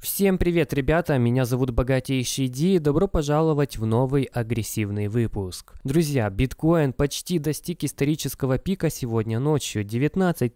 Всем привет, ребята! Меня зовут Богатейший Ди и добро пожаловать в новый агрессивный выпуск. Друзья, биткоин почти достиг исторического пика сегодня ночью – 19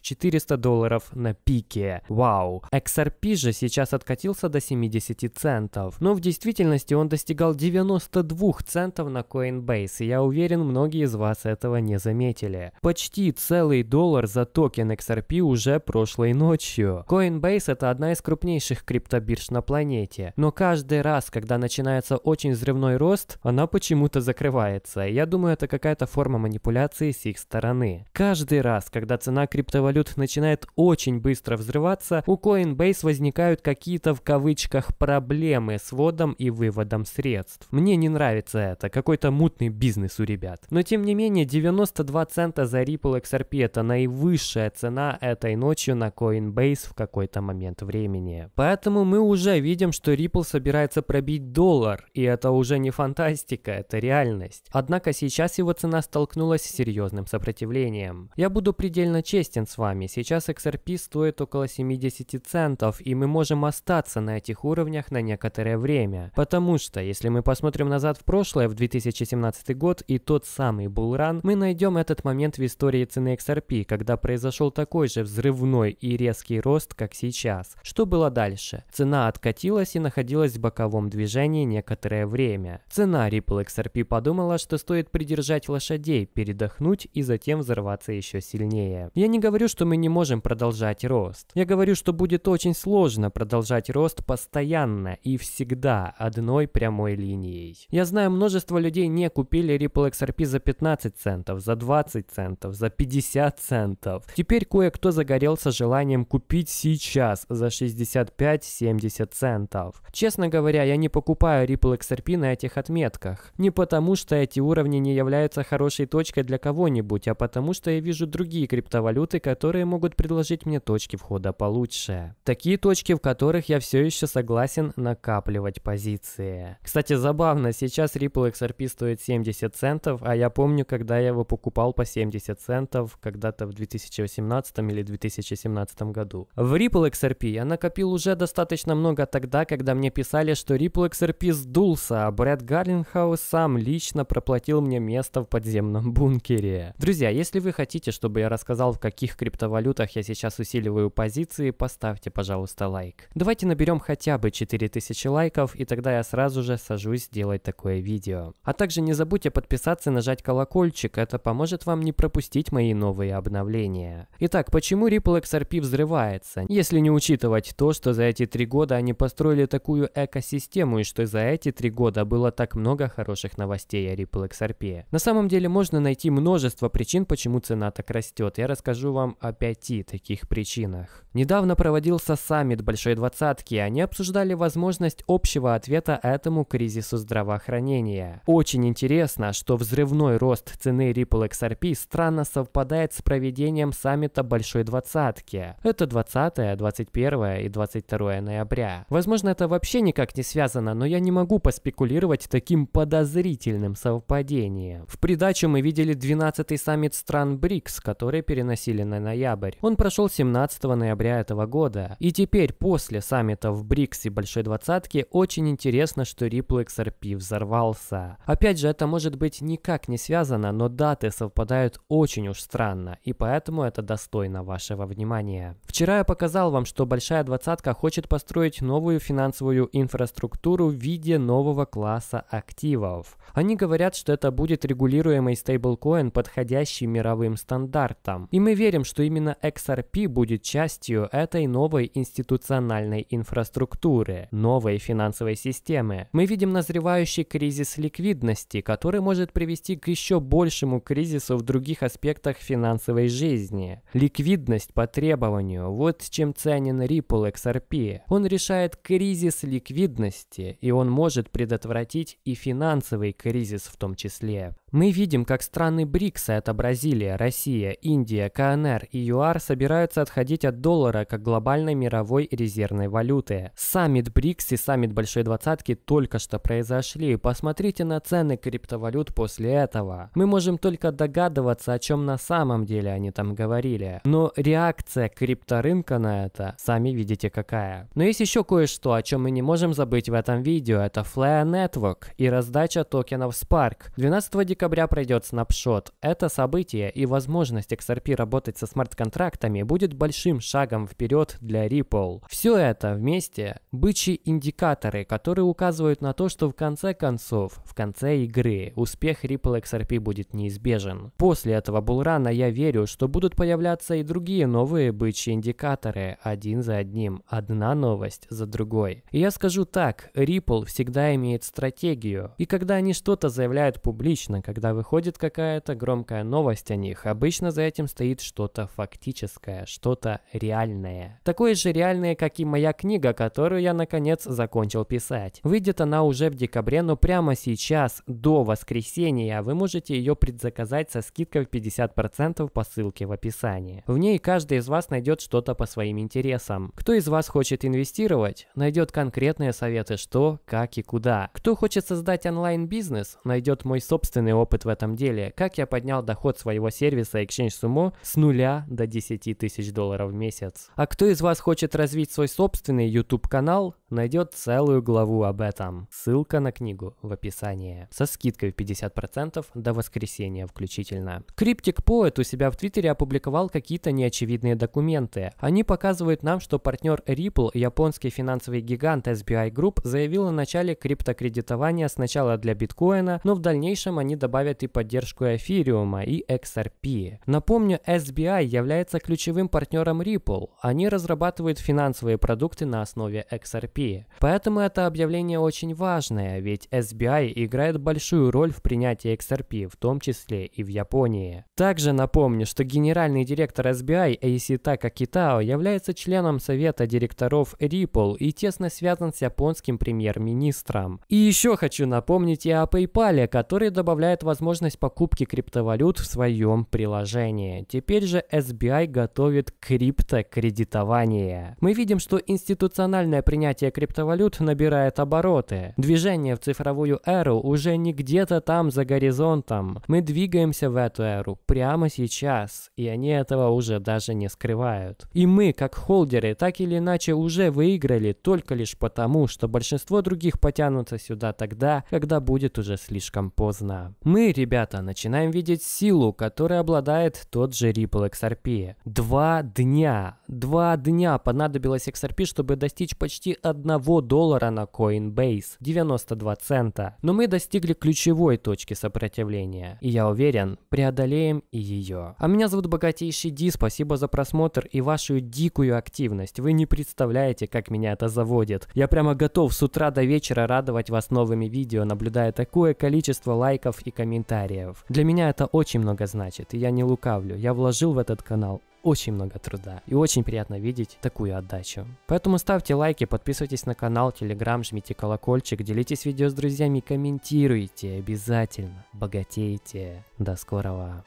400 долларов на пике. Вау! XRP же сейчас откатился до 70 центов. Но в действительности он достигал 92 центов на Coinbase, и я уверен, многие из вас этого не заметили. Почти целый доллар за токен XRP уже прошлой ночью. Coinbase – это одна из крупнейших криптобирж на планете. Но каждый раз, когда начинается очень взрывной рост, она почему-то закрывается. Я думаю, это какая-то форма манипуляции с их стороны. Каждый раз, когда цена криптовалют начинает очень быстро взрываться, у Coinbase возникают какие-то в кавычках проблемы с вводом и выводом средств. Мне не нравится это, какой-то мутный бизнес у ребят. Но тем не менее, 92 цента за Ripple XRP это наивысшая цена этой ночью на Coinbase в какой-то момент времени. Поэтому Поэтому мы уже видим, что Ripple собирается пробить доллар, и это уже не фантастика, это реальность. Однако сейчас его цена столкнулась с серьезным сопротивлением. Я буду предельно честен с вами, сейчас XRP стоит около 70 центов, и мы можем остаться на этих уровнях на некоторое время. Потому что, если мы посмотрим назад в прошлое, в 2017 год и тот самый булран, мы найдем этот момент в истории цены XRP, когда произошел такой же взрывной и резкий рост, как сейчас. Что было дальше? выше. Цена откатилась и находилась в боковом движении некоторое время. Цена Ripple XRP подумала, что стоит придержать лошадей, передохнуть и затем взорваться еще сильнее. Я не говорю, что мы не можем продолжать рост. Я говорю, что будет очень сложно продолжать рост постоянно и всегда одной прямой линией. Я знаю, множество людей не купили Ripple XRP за 15 центов, за 20 центов, за 50 центов. Теперь кое-кто загорелся желанием купить сейчас за 65 65-70 центов. Честно говоря, я не покупаю Ripple XRP на этих отметках. Не потому, что эти уровни не являются хорошей точкой для кого-нибудь, а потому, что я вижу другие криптовалюты, которые могут предложить мне точки входа получше. Такие точки, в которых я все еще согласен накапливать позиции. Кстати, забавно, сейчас Ripple XRP стоит 70 центов, а я помню, когда я его покупал по 70 центов когда-то в 2018 или 2017 году. В Ripple XRP я накопил уже достаточно достаточно много тогда, когда мне писали, что Ripple XRP сдулся, а Брэд Гарлинхаус сам лично проплатил мне место в подземном бункере. Друзья, если вы хотите, чтобы я рассказал, в каких криптовалютах я сейчас усиливаю позиции, поставьте, пожалуйста, лайк. Давайте наберем хотя бы 4000 лайков, и тогда я сразу же сажусь делать такое видео. А также не забудьте подписаться и нажать колокольчик, это поможет вам не пропустить мои новые обновления. Итак, почему Ripple XRP взрывается, если не учитывать то, что за эти эти три года они построили такую экосистему, и что за эти три года было так много хороших новостей о Ripple XRP. На самом деле можно найти множество причин, почему цена так растет. Я расскажу вам о пяти таких причинах. Недавно проводился саммит Большой Двадцатки, они обсуждали возможность общего ответа этому кризису здравоохранения. Очень интересно, что взрывной рост цены Ripple XRP странно совпадает с проведением саммита Большой Двадцатки. Это 20, 21 и 22 1 ноября. Возможно, это вообще никак не связано, но я не могу поспекулировать таким подозрительным совпадением. В придачу мы видели 12-й саммит стран БРИКС, который переносили на ноябрь. Он прошел 17 ноября этого года. И теперь, после саммитов БРИКС и Большой Двадцатки, очень интересно, что Ripple XRP взорвался. Опять же, это может быть никак не связано, но даты совпадают очень уж странно, и поэтому это достойно вашего внимания. Вчера я показал вам, что Большая Двадцатка хочет хочет построить новую финансовую инфраструктуру в виде нового класса активов. Они говорят, что это будет регулируемый стейблкоин, подходящий мировым стандартам. И мы верим, что именно XRP будет частью этой новой институциональной инфраструктуры, новой финансовой системы. Мы видим назревающий кризис ликвидности, который может привести к еще большему кризису в других аспектах финансовой жизни. Ликвидность по требованию – вот чем ценен Ripple XRP. Он решает кризис ликвидности, и он может предотвратить и финансовый кризис кризис в том числе. Мы видим, как страны БРИКСа – это Бразилия, Россия, Индия, КНР и ЮАР – собираются отходить от доллара как глобальной мировой резервной валюты. Саммит БРИКС и саммит Большой Двадцатки только что произошли. Посмотрите на цены криптовалют после этого. Мы можем только догадываться, о чем на самом деле они там говорили. Но реакция крипторынка на это, сами видите какая. Но есть еще кое-что, о чем мы не можем забыть в этом видео. Это Flare Network и раздача токенов Spark. 12 декабря декабря пройдет снапшот. Это событие и возможность XRP работать со смарт-контрактами будет большим шагом вперед для Ripple. Все это вместе – бычьи индикаторы, которые указывают на то, что в конце концов, в конце игры, успех Ripple XRP будет неизбежен. После этого булрана я верю, что будут появляться и другие новые бычьи индикаторы, один за одним, одна новость за другой. И я скажу так, Ripple всегда имеет стратегию, и когда они что-то заявляют публично, когда выходит какая-то громкая новость о них, обычно за этим стоит что-то фактическое, что-то реальное. Такое же реальное, как и моя книга, которую я наконец закончил писать. Выйдет она уже в декабре, но прямо сейчас, до воскресенья, вы можете ее предзаказать со скидкой в 50% по ссылке в описании. В ней каждый из вас найдет что-то по своим интересам. Кто из вас хочет инвестировать, найдет конкретные советы, что, как и куда. Кто хочет создать онлайн-бизнес, найдет мой собственный опыт в этом деле, как я поднял доход своего сервиса Exchange Sumo с нуля до 10 тысяч долларов в месяц. А кто из вас хочет развить свой собственный YouTube-канал, найдет целую главу об этом. Ссылка на книгу в описании. Со скидкой в 50% до воскресенья включительно. Криптик поэт у себя в Твиттере опубликовал какие-то неочевидные документы. Они показывают нам, что партнер Ripple, японский финансовый гигант SBI Group, заявил о начале криптокредитования сначала для биткоина, но в дальнейшем они добавили добавят и поддержку эфириума и XRP. Напомню, SBI является ключевым партнером Ripple. Они разрабатывают финансовые продукты на основе XRP. Поэтому это объявление очень важное, ведь SBI играет большую роль в принятии XRP, в том числе и в Японии. Также напомню, что генеральный директор SBI Эйситака Китао является членом совета директоров Ripple и тесно связан с японским премьер-министром. И еще хочу напомнить и о PayPal, который добавляет предлагает возможность покупки криптовалют в своем приложении. Теперь же SBI готовит криптокредитование. Мы видим, что институциональное принятие криптовалют набирает обороты. Движение в цифровую эру уже не где-то там за горизонтом. Мы двигаемся в эту эру прямо сейчас, и они этого уже даже не скрывают. И мы, как холдеры, так или иначе уже выиграли только лишь потому, что большинство других потянутся сюда тогда, когда будет уже слишком поздно. Мы, ребята, начинаем видеть силу, которой обладает тот же Ripple XRP. Два дня, два дня понадобилось XRP, чтобы достичь почти одного доллара на Coinbase, 92 цента. Но мы достигли ключевой точки сопротивления. И я уверен, преодолеем и ее. А меня зовут Богатейший Ди, спасибо за просмотр и вашу дикую активность. Вы не представляете, как меня это заводит. Я прямо готов с утра до вечера радовать вас новыми видео, наблюдая такое количество лайков и комментариев. Для меня это очень много значит, и я не лукавлю. Я вложил в этот канал очень много труда и очень приятно видеть такую отдачу. Поэтому ставьте лайки, подписывайтесь на канал, телеграм, жмите колокольчик, делитесь видео с друзьями, комментируйте обязательно, богатейте. До скорого!